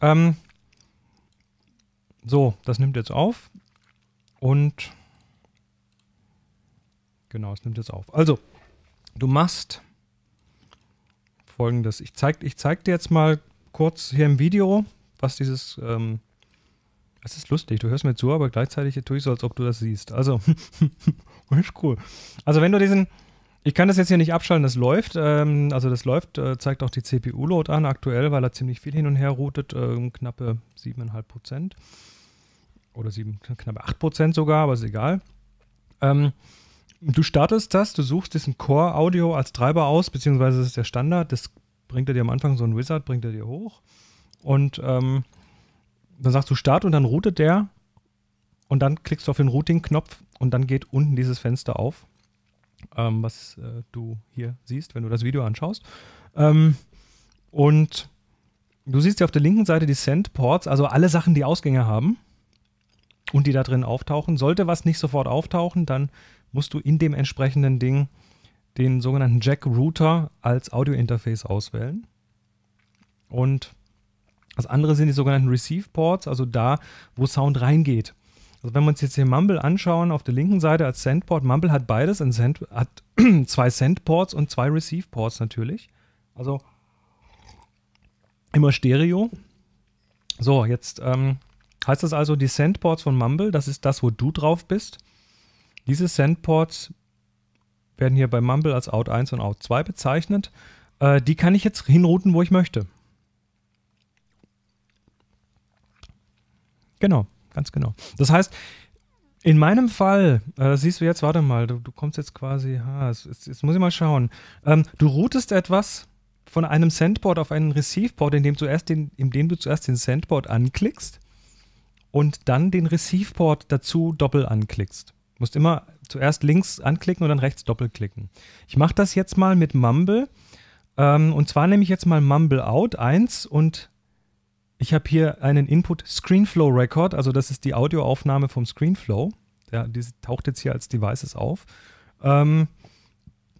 Ähm, so, das nimmt jetzt auf. Und genau, es nimmt jetzt auf. Also, du machst folgendes. Ich zeig, ich zeig dir jetzt mal kurz hier im Video, was dieses. Ähm, das ist lustig, du hörst mir zu, aber gleichzeitig tue ich so, als ob du das siehst. Also, ist cool. Also, wenn du diesen, ich kann das jetzt hier nicht abschalten, das läuft. Ähm, also das läuft, äh, zeigt auch die CPU-Load an aktuell, weil er ziemlich viel hin und her routet, äh, knappe 7,5 Prozent. Oder 7, knappe 8 Prozent sogar, aber ist egal. Ähm, du startest das, du suchst diesen Core-Audio als Treiber aus, beziehungsweise das ist der Standard. Das bringt er dir am Anfang so ein Wizard, bringt er dir hoch. Und ähm, dann sagst du Start und dann routet der. Und dann klickst du auf den Routing-Knopf und dann geht unten dieses Fenster auf ähm, was äh, du hier siehst, wenn du das Video anschaust. Ähm, und du siehst hier auf der linken Seite die Send-Ports, also alle Sachen, die Ausgänge haben und die da drin auftauchen. Sollte was nicht sofort auftauchen, dann musst du in dem entsprechenden Ding den sogenannten Jack-Router als Audio-Interface auswählen. Und das andere sind die sogenannten Receive-Ports, also da, wo Sound reingeht. Also wenn wir uns jetzt hier Mumble anschauen, auf der linken Seite als Sendport, Mumble hat beides, ein Send, hat zwei Sendports und zwei Receiveports natürlich. Also immer Stereo. So, jetzt ähm, heißt das also, die Sendports von Mumble, das ist das, wo du drauf bist. Diese Sendports werden hier bei Mumble als Out 1 und Out 2 bezeichnet. Äh, die kann ich jetzt hinrouten, wo ich möchte. Genau ganz genau. Das heißt, in meinem Fall, äh, siehst du jetzt, warte mal, du, du kommst jetzt quasi, ha, jetzt, jetzt muss ich mal schauen. Ähm, du routest etwas von einem Sendboard auf einen Receiveboard, indem, zuerst den, indem du zuerst den Sendboard anklickst und dann den Receiveboard dazu doppel anklickst. Du musst immer zuerst links anklicken und dann rechts doppelklicken. Ich mache das jetzt mal mit Mumble. Ähm, und zwar nehme ich jetzt mal Mumble Out 1 und ich habe hier einen Input Screenflow Record, also das ist die Audioaufnahme vom Screenflow. Ja, die taucht jetzt hier als Devices auf. Ähm,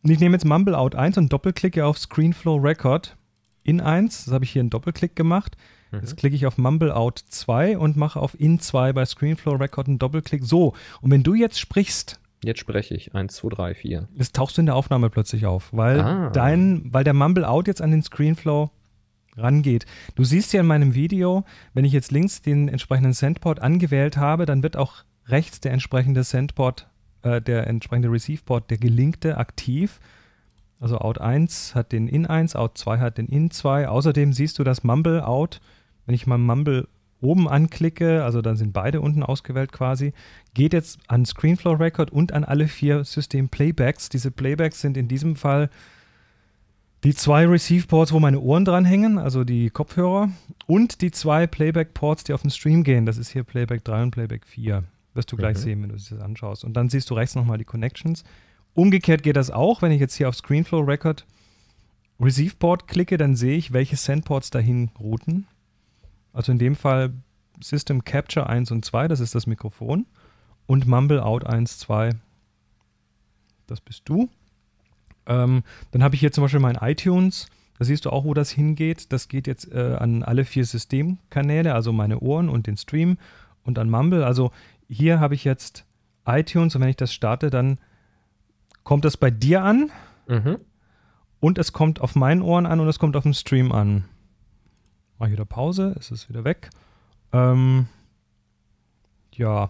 ich nehme jetzt Mumble Out 1 und doppelklicke auf Screenflow Record in 1. Das habe ich hier einen Doppelklick gemacht. Mhm. Jetzt klicke ich auf Mumble Out 2 und mache auf in 2 bei Screenflow Record einen Doppelklick. So, und wenn du jetzt sprichst. Jetzt spreche ich. 1, 2, 3, 4. Das tauchst du in der Aufnahme plötzlich auf, weil, ah. dein, weil der MumbleOut jetzt an den Screenflow rangeht. Du siehst ja in meinem Video, wenn ich jetzt links den entsprechenden Sendport angewählt habe, dann wird auch rechts der entsprechende Sendport, äh, der entsprechende receive der gelinkte, aktiv. Also Out 1 hat den In 1, Out 2 hat den In 2. Außerdem siehst du das Mumble Out. Wenn ich mal Mumble oben anklicke, also dann sind beide unten ausgewählt quasi, geht jetzt an Screenflow Record und an alle vier System Playbacks. Diese Playbacks sind in diesem Fall die zwei Receive-Ports, wo meine Ohren dranhängen, also die Kopfhörer, und die zwei Playback-Ports, die auf den Stream gehen. Das ist hier Playback 3 und Playback 4. Wirst du gleich okay. Mhm. sehen, wenn du es das anschaust. Und dann siehst du rechts nochmal die Connections. Umgekehrt geht das auch. Wenn ich jetzt hier auf Screenflow Record Receive Port klicke, dann sehe ich, welche Send-Ports dahin routen. Also in dem Fall System Capture 1 und 2, das ist das Mikrofon. Und Mumble Out 1, 2, das bist du. Ähm, dann habe ich hier zum Beispiel mein iTunes. Da siehst du auch, wo das hingeht. Das geht jetzt äh, an alle vier Systemkanäle, also meine Ohren und den Stream und an Mumble. Also hier habe ich jetzt iTunes und wenn ich das starte, dann kommt das bei dir an mhm. und es kommt auf meinen Ohren an und es kommt auf dem Stream an. Mache ich wieder Pause, ist es wieder weg. Ähm, ja,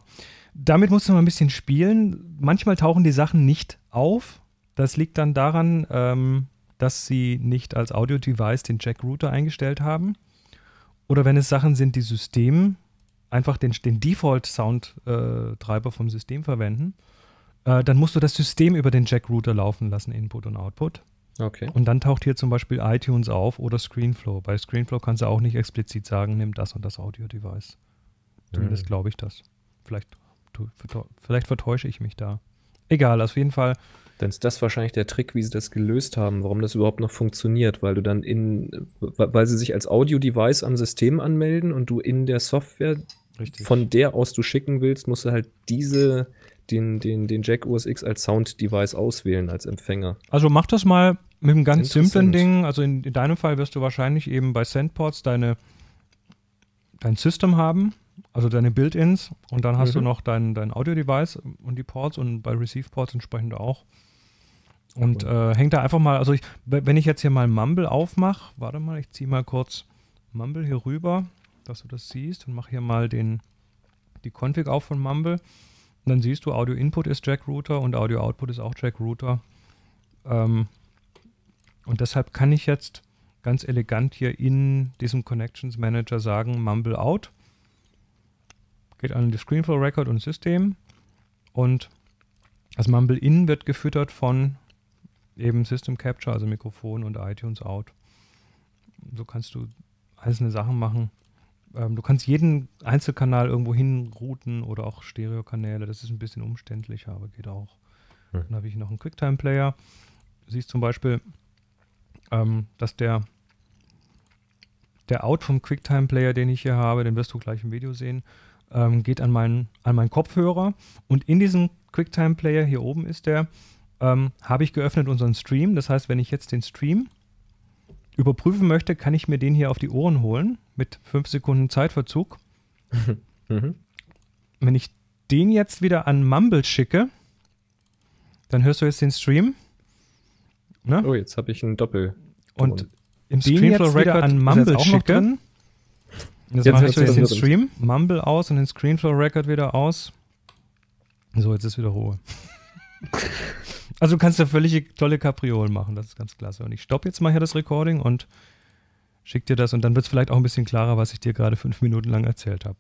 damit musst du mal ein bisschen spielen. Manchmal tauchen die Sachen nicht auf, das liegt dann daran, ähm, dass sie nicht als Audio-Device den Jack-Router eingestellt haben. Oder wenn es Sachen sind, die System einfach den, den Default-Sound-Treiber äh, vom System verwenden, äh, dann musst du das System über den Jack-Router laufen lassen, Input und Output. Okay. Und dann taucht hier zum Beispiel iTunes auf oder Screenflow. Bei Screenflow kannst du auch nicht explizit sagen, nimm das und das Audio-Device. Zumindest mhm. glaube ich das. Vielleicht, vielleicht vertäusche ich mich da. Egal, auf jeden Fall dann ist das wahrscheinlich der Trick, wie sie das gelöst haben, warum das überhaupt noch funktioniert, weil du dann in, weil sie sich als Audio-Device am System anmelden und du in der Software, Richtig. von der aus du schicken willst, musst du halt diese, den, den, den Jack OS X als Sound-Device auswählen, als Empfänger. Also mach das mal mit einem ganz simplen Ding. Also in, in, deinem Fall wirst du wahrscheinlich eben bei Sandports deine, dein System haben, also deine Build-ins und dann hast mhm. du noch dein, dein Audio-Device und die Ports und bei Receive-Ports entsprechend auch. Und cool. äh, hängt da einfach mal, also ich, wenn ich jetzt hier mal Mumble aufmache, warte mal, ich ziehe mal kurz Mumble hier rüber, dass du das siehst und mache hier mal den, die Config auf von Mumble. Und dann siehst du, Audio Input ist Jack Router und Audio Output ist auch Jack Router. Ähm, und deshalb kann ich jetzt ganz elegant hier in diesem Connections Manager sagen Mumble Out. Geht an die Screenflow Record und System. Und das Mumble In wird gefüttert von eben System Capture, also Mikrofon und iTunes Out. So kannst du einzelne Sachen machen. Ähm, du kannst jeden Einzelkanal irgendwo hinrouten oder auch Stereokanäle. Das ist ein bisschen umständlicher, aber geht auch. Hm. Dann habe ich noch einen Quicktime-Player. Du siehst zum Beispiel, ähm, dass der, der Out vom Quicktime-Player, den ich hier habe, den wirst du gleich im Video sehen, ähm, geht an meinen, an meinen Kopfhörer. Und in diesem Quicktime-Player, hier oben ist der, ähm, habe ich geöffnet unseren Stream. Das heißt, wenn ich jetzt den Stream überprüfen möchte, kann ich mir den hier auf die Ohren holen mit 5 Sekunden Zeitverzug. mhm. Wenn ich den jetzt wieder an Mumble schicke, dann hörst du jetzt den Stream. Ne? Oh, jetzt habe ich einen Doppel. -Ton. Und im Streamflow Record an Mumble schicke. Jetzt, jetzt machst du jetzt den Stream, Mumble aus und den Screenflow Record wieder aus. So, jetzt ist wieder Ruhe. Also du kannst ja völlig tolle Kapriolen machen, das ist ganz klasse. Und ich stoppe jetzt mal hier das Recording und schick dir das und dann wird es vielleicht auch ein bisschen klarer, was ich dir gerade fünf Minuten lang erzählt habe.